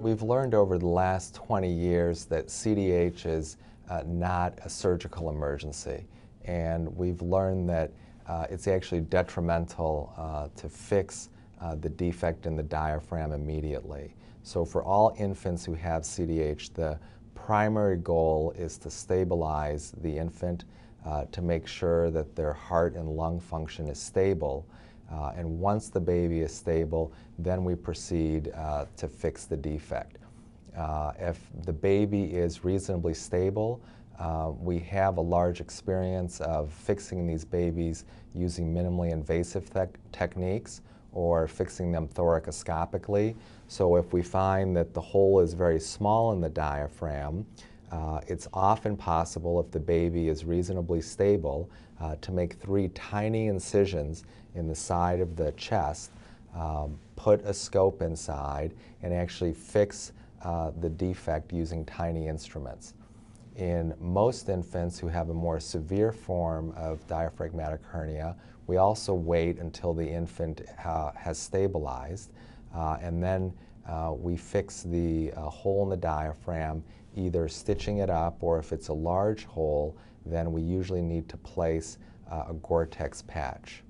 We've learned over the last 20 years that CDH is uh, not a surgical emergency. And we've learned that uh, it's actually detrimental uh, to fix uh, the defect in the diaphragm immediately. So for all infants who have CDH, the primary goal is to stabilize the infant uh, to make sure that their heart and lung function is stable uh, and once the baby is stable, then we proceed uh, to fix the defect. Uh, if the baby is reasonably stable, uh, we have a large experience of fixing these babies using minimally invasive te techniques or fixing them thoracoscopically. So if we find that the hole is very small in the diaphragm, uh, it's often possible, if the baby is reasonably stable, uh, to make three tiny incisions in the side of the chest, um, put a scope inside, and actually fix uh, the defect using tiny instruments. In most infants who have a more severe form of diaphragmatic hernia, we also wait until the infant uh, has stabilized. Uh, and then uh, we fix the uh, hole in the diaphragm, either stitching it up or if it's a large hole, then we usually need to place a Gore-Tex patch.